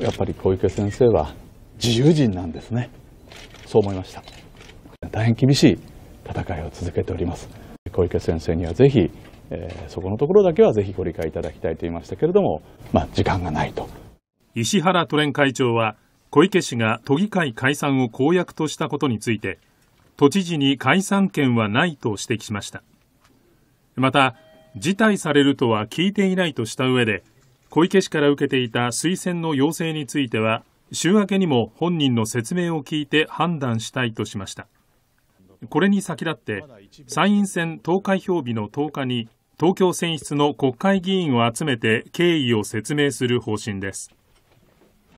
やっぱり小池先生は自由人なんですねそう思いました大変厳しい戦いを続けております小池先生にはぜひ、えー、そこのところだけはぜひご理解いただきたいと言いましたけれども、まあ、時間がないと石原都連会長は小池氏が都議会解散を公約としたことについて都知事に解散権はないと指摘しましたまた辞退されるとは聞いていないとした上で小池氏から受けていた推薦の要請については週明けにも本人の説明を聞いて判断したいとしましたこれに先立って参院選投開票日の10日に東京選出の国会議員を集めて経緯を説明する方針です